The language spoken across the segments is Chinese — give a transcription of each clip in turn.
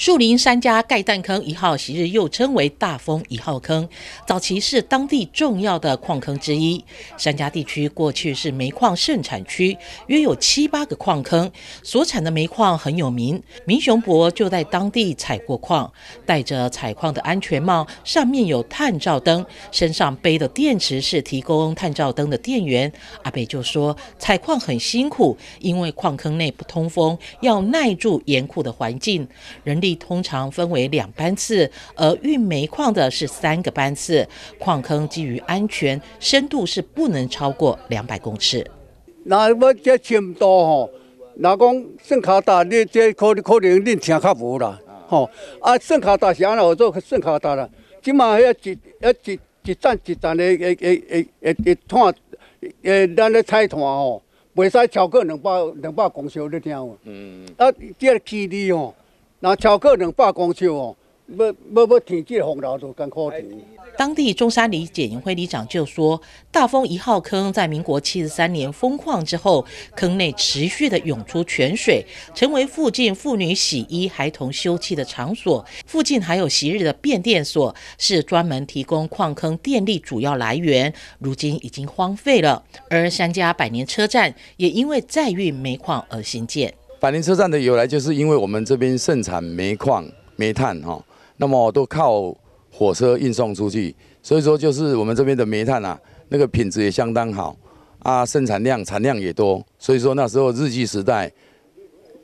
树林山家盖蛋坑一号，昔日又称为大丰一号坑，早期是当地重要的矿坑之一。山家地区过去是煤矿盛产区，约有七八个矿坑，所产的煤矿很有名。民雄伯就在当地采过矿，戴着采矿的安全帽，上面有探照灯，身上背的电池是提供探照灯的电源。阿北就说，采矿很辛苦，因为矿坑内不通风，要耐住严酷的环境，人力。通常分为两班次，而运煤矿的是三个班次。矿坑基于安全，深度是不能超过两百公尺。那要这深度吼，那讲深卡大，你这可可能恁听卡无啦吼？啊，深卡大是安怎做作去卡大啦？即马迄一、迄一、一站、一站的、的、的、的、的炭，诶，咱咧采炭哦，袂使超过两百、两百公尺，你听我。嗯。啊，这距离吼。那超可能罢工潮哦，要要要停止风潮都更困难。当地中山里检验会里长就说，大丰一号坑在民国七十三年封矿之后，坑内持续的涌出泉水，成为附近妇女洗衣、孩童休憩的场所。附近还有昔日的变电所，是专门提供矿坑电力主要来源，如今已经荒废了。而三家百年车站也因为载运煤矿而兴建。百林车站的由来，就是因为我们这边盛产煤矿、煤炭，哈，那么都靠火车运送出去，所以说就是我们这边的煤炭啊，那个品质也相当好，啊，生产量、产量也多，所以说那时候日据时代。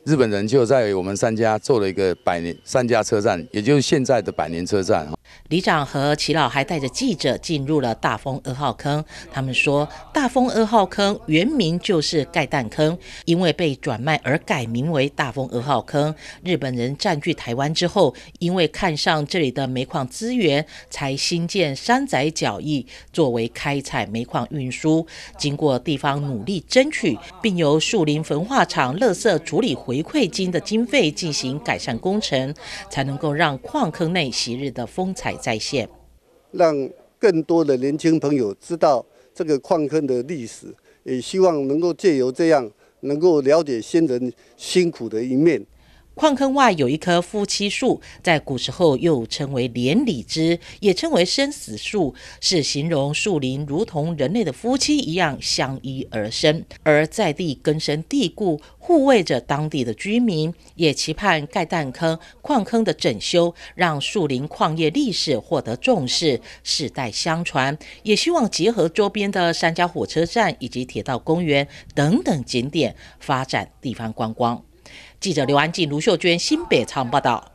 日本人就在我们三家做了一个百年三家车站，也就是现在的百年车站。哈，李长和齐老还带着记者进入了大丰二号坑。他们说，大丰二号坑原名就是盖蛋坑，因为被转卖而改名为大丰二号坑。日本人占据台湾之后，因为看上这里的煤矿资源，才新建山仔脚翼作为开采煤矿运输。经过地方努力争取，并由树林焚化厂垃色处理回。回馈金的经费进行改善工程，才能够让矿坑内昔日的风采再现，让更多的年轻朋友知道这个矿坑的历史，也希望能够借由这样，能够了解先人辛苦的一面。矿坑外有一棵夫妻树，在古时候又称为连理枝，也称为生死树，是形容树林如同人类的夫妻一样相依而生，而在地根深蒂固，护卫着当地的居民。也期盼盖蛋坑矿坑的整修，让树林矿业历史获得重视，世代相传。也希望结合周边的三家火车站以及铁道公园等等景点，发展地方观光。记者刘安静、卢秀娟、新北昌报道。